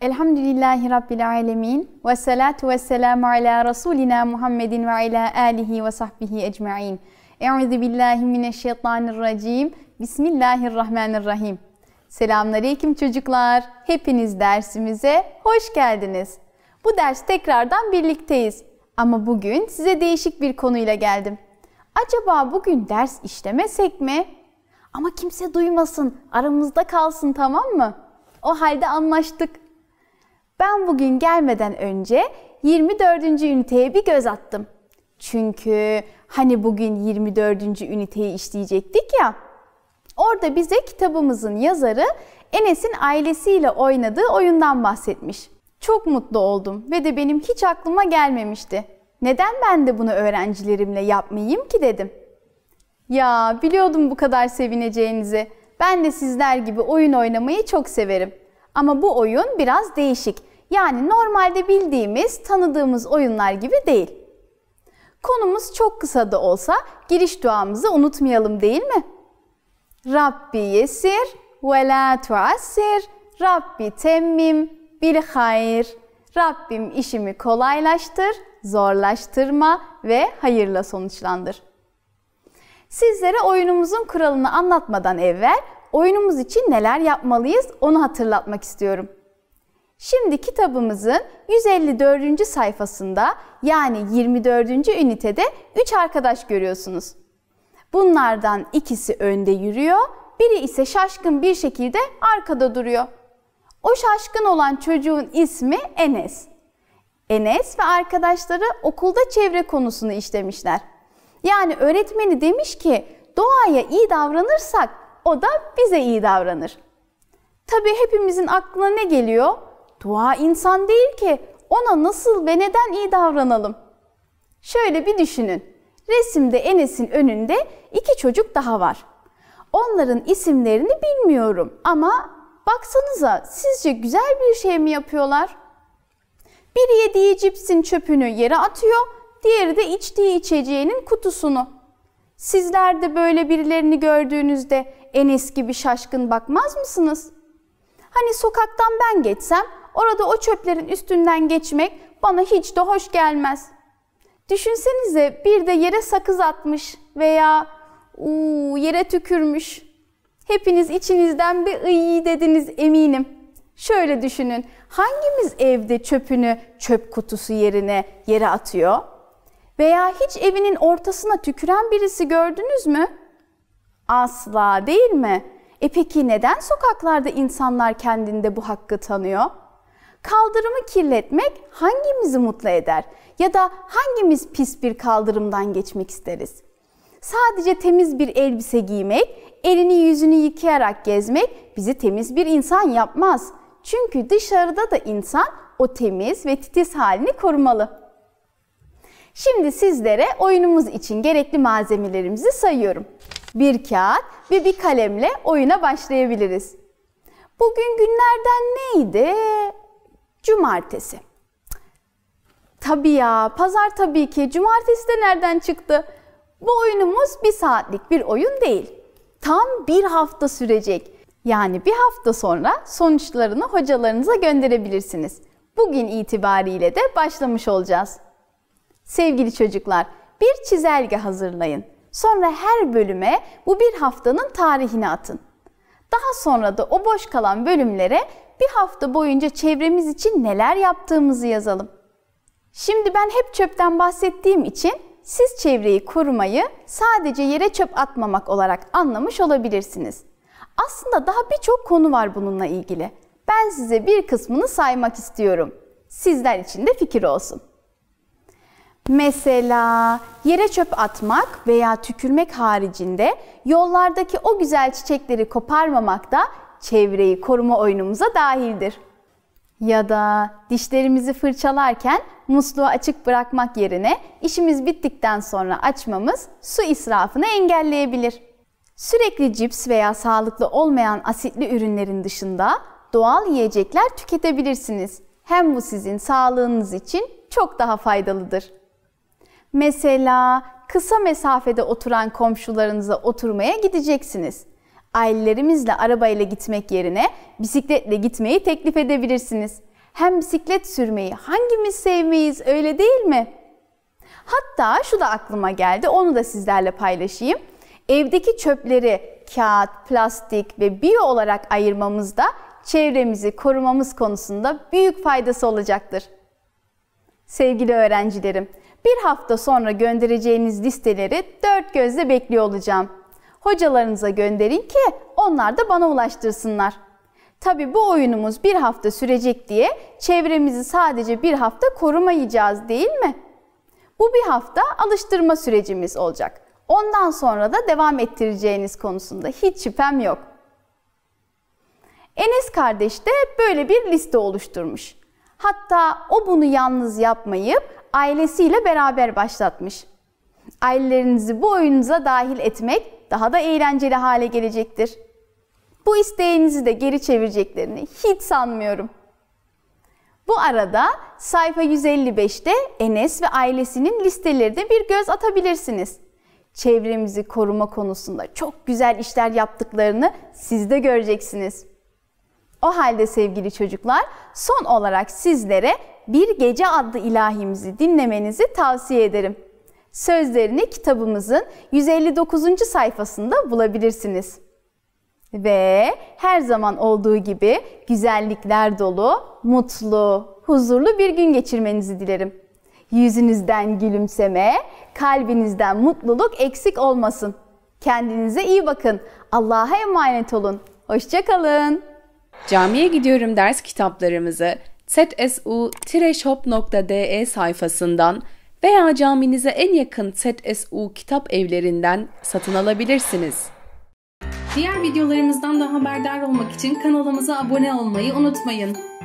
Elhamdülillahi Rabbil Alemin ve salatu ve selamu ala Resulina Muhammedin ve ala alihi ve sahbihi ecma'in. Euzu billahi mineşşeytanirracim. Bismillahirrahmanirrahim. Selamünaleyküm çocuklar. Hepiniz dersimize hoş geldiniz. Bu ders tekrardan birlikteyiz. Ama bugün size değişik bir konuyla geldim. Acaba bugün ders işlemesek mi? Ama kimse duymasın, aramızda kalsın tamam mı? O halde anlaştık. Ben bugün gelmeden önce 24. üniteye bir göz attım. Çünkü hani bugün 24. üniteyi işleyecektik ya. Orada bize kitabımızın yazarı Enes'in ailesiyle oynadığı oyundan bahsetmiş. Çok mutlu oldum ve de benim hiç aklıma gelmemişti. Neden ben de bunu öğrencilerimle yapmayayım ki dedim. Ya biliyordum bu kadar sevineceğinizi. Ben de sizler gibi oyun oynamayı çok severim. Ama bu oyun biraz değişik yani normalde bildiğimiz, tanıdığımız oyunlar gibi değil. Konumuz çok kısa da olsa giriş duamızı unutmayalım değil mi? Rabbi yesir ve la tuassir, Rabbi temmim bil hayr. Rabbim işimi kolaylaştır, zorlaştırma ve hayırla sonuçlandır. Sizlere oyunumuzun kuralını anlatmadan evvel oyunumuz için neler yapmalıyız onu hatırlatmak istiyorum. Şimdi kitabımızın 154. sayfasında yani 24. ünitede 3 arkadaş görüyorsunuz. Bunlardan ikisi önde yürüyor, biri ise şaşkın bir şekilde arkada duruyor. O şaşkın olan çocuğun ismi Enes. Enes ve arkadaşları okulda çevre konusunu işlemişler. Yani öğretmeni demiş ki doğaya iyi davranırsak o da bize iyi davranır. Tabii hepimizin aklına ne geliyor? dua insan değil ki ona nasıl ve neden iyi davranalım? Şöyle bir düşünün. Resimde Enes'in önünde iki çocuk daha var. Onların isimlerini bilmiyorum ama baksanıza sizce güzel bir şey mi yapıyorlar? Biri yediği cipsin çöpünü yere atıyor, diğeri de içtiği içeceğinin kutusunu. Sizler de böyle birilerini gördüğünüzde Enes gibi şaşkın bakmaz mısınız? Hani sokaktan ben geçsem Orada o çöplerin üstünden geçmek bana hiç de hoş gelmez. Düşünsenize bir de yere sakız atmış veya uu, yere tükürmüş. Hepiniz içinizden bir iyi dediniz eminim. Şöyle düşünün. Hangimiz evde çöpünü çöp kutusu yerine yere atıyor? Veya hiç evinin ortasına tüküren birisi gördünüz mü? Asla değil mi? E peki neden sokaklarda insanlar kendinde bu hakkı tanıyor? Kaldırımı kirletmek hangimizi mutlu eder? Ya da hangimiz pis bir kaldırımdan geçmek isteriz? Sadece temiz bir elbise giymek, elini yüzünü yıkayarak gezmek bizi temiz bir insan yapmaz. Çünkü dışarıda da insan o temiz ve titiz halini korumalı. Şimdi sizlere oyunumuz için gerekli malzemelerimizi sayıyorum. Bir kağıt ve bir kalemle oyuna başlayabiliriz. Bugün günlerden neydi? Cumartesi. Tabii ya, pazar tabii ki. Cumartesi de nereden çıktı? Bu oyunumuz bir saatlik bir oyun değil. Tam bir hafta sürecek. Yani bir hafta sonra sonuçlarını hocalarınıza gönderebilirsiniz. Bugün itibariyle de başlamış olacağız. Sevgili çocuklar, bir çizelge hazırlayın. Sonra her bölüme bu bir haftanın tarihini atın. Daha sonra da o boş kalan bölümlere bir hafta boyunca çevremiz için neler yaptığımızı yazalım. Şimdi ben hep çöpten bahsettiğim için siz çevreyi korumayı sadece yere çöp atmamak olarak anlamış olabilirsiniz. Aslında daha birçok konu var bununla ilgili. Ben size bir kısmını saymak istiyorum. Sizler için de fikir olsun. Mesela yere çöp atmak veya tükürmek haricinde yollardaki o güzel çiçekleri koparmamak da çevreyi koruma oyunumuza dahildir. Ya da dişlerimizi fırçalarken musluğu açık bırakmak yerine işimiz bittikten sonra açmamız su israfını engelleyebilir. Sürekli cips veya sağlıklı olmayan asitli ürünlerin dışında doğal yiyecekler tüketebilirsiniz. Hem bu sizin sağlığınız için çok daha faydalıdır. Mesela kısa mesafede oturan komşularınıza oturmaya gideceksiniz ailelerimizle arabayla gitmek yerine bisikletle gitmeyi teklif edebilirsiniz. Hem bisiklet sürmeyi hangimiz sevmeyiz öyle değil mi? Hatta şu da aklıma geldi onu da sizlerle paylaşayım. Evdeki çöpleri kağıt, plastik ve biyo olarak ayırmamızda çevremizi korumamız konusunda büyük faydası olacaktır. Sevgili öğrencilerim, bir hafta sonra göndereceğiniz listeleri dört gözle bekliyor olacağım hocalarınıza gönderin ki onlar da bana ulaştırsınlar. Tabi bu oyunumuz bir hafta sürecek diye çevremizi sadece bir hafta korumayacağız değil mi? Bu bir hafta alıştırma sürecimiz olacak. Ondan sonra da devam ettireceğiniz konusunda hiç şüphem yok. Enes kardeş de böyle bir liste oluşturmuş. Hatta o bunu yalnız yapmayıp ailesiyle beraber başlatmış. Ailelerinizi bu oyununuza dahil etmek daha da eğlenceli hale gelecektir. Bu isteğinizi de geri çevireceklerini hiç sanmıyorum. Bu arada sayfa 155'te Enes ve ailesinin listeleri de bir göz atabilirsiniz. Çevremizi koruma konusunda çok güzel işler yaptıklarını siz de göreceksiniz. O halde sevgili çocuklar, son olarak sizlere Bir Gece adlı ilahimizi dinlemenizi tavsiye ederim sözlerini kitabımızın 159. sayfasında bulabilirsiniz. Ve her zaman olduğu gibi güzellikler dolu, mutlu, huzurlu bir gün geçirmenizi dilerim. Yüzünüzden gülümseme, kalbinizden mutluluk eksik olmasın. Kendinize iyi bakın. Allah'a emanet olun. Hoşçakalın. Camiye gidiyorum ders kitaplarımızı tsetsu-hop.de sayfasından veya caminize en yakın ZSU kitap evlerinden satın alabilirsiniz. Diğer videolarımızdan da haberdar olmak için kanalımıza abone olmayı unutmayın.